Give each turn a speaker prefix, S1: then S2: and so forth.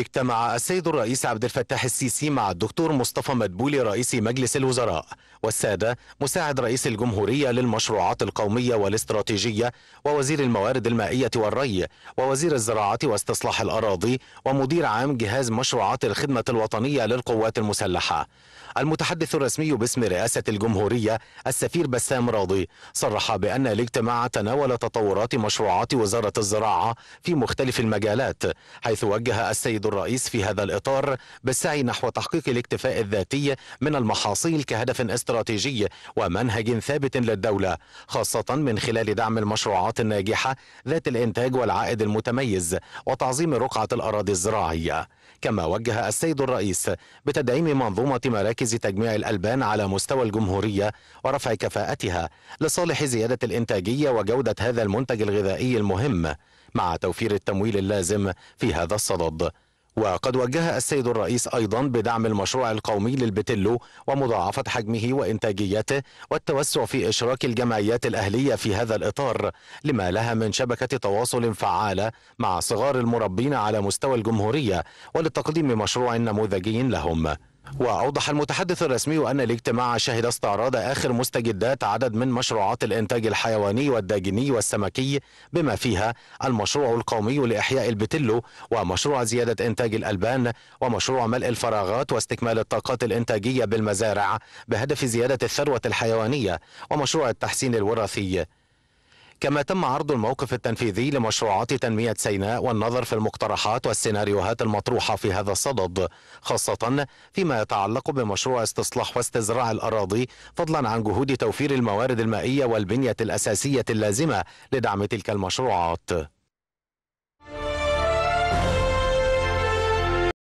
S1: اجتمع السيد الرئيس عبد الفتاح السيسي مع الدكتور مصطفى مدبولي رئيس مجلس الوزراء والسادة مساعد رئيس الجمهورية للمشروعات القومية والاستراتيجية ووزير الموارد المائية والري ووزير الزراعة واستصلاح الأراضي ومدير عام جهاز مشروعات الخدمة الوطنية للقوات المسلحة المتحدث الرسمي باسم رئاسة الجمهورية السفير بسام راضي صرح بأن الاجتماع تناول تطورات مشروعات وزارة الزراعة في مختلف المجالات حيث وجه السيد الرئيس في هذا الإطار بالسعي نحو تحقيق الاكتفاء الذاتي من المحاصيل كهدف استراتيجي ومنهج ثابت للدولة خاصة من خلال دعم المشروعات الناجحة ذات الإنتاج والعائد المتميز وتعظيم رقعة الأراضي الزراعية كما وجه السيد الرئيس بتدعيم منظومة مراكز تجميع الألبان على مستوى الجمهورية ورفع كفاءتها لصالح زيادة الإنتاجية وجودة هذا المنتج الغذائي المهم مع توفير التمويل اللازم في هذا الصدد وقد وجه السيد الرئيس أيضا بدعم المشروع القومي للبتلو ومضاعفة حجمه وإنتاجيته والتوسع في إشراك الجمعيات الأهلية في هذا الإطار لما لها من شبكة تواصل فعالة مع صغار المربين على مستوى الجمهورية ولتقديم مشروع نموذجي لهم وأوضح المتحدث الرسمي أن الاجتماع شهد استعراض آخر مستجدات عدد من مشروعات الإنتاج الحيواني والداجني والسمكي بما فيها المشروع القومي لإحياء البتلو ومشروع زيادة إنتاج الألبان ومشروع ملء الفراغات واستكمال الطاقات الإنتاجية بالمزارع بهدف زيادة الثروة الحيوانية ومشروع التحسين الوراثي كما تم عرض الموقف التنفيذي لمشروعات تنمية سيناء والنظر في المقترحات والسيناريوهات المطروحة في هذا الصدد خاصة فيما يتعلق بمشروع استصلاح واستزراع الأراضي فضلا عن جهود توفير الموارد المائية والبنية الأساسية اللازمة لدعم تلك المشروعات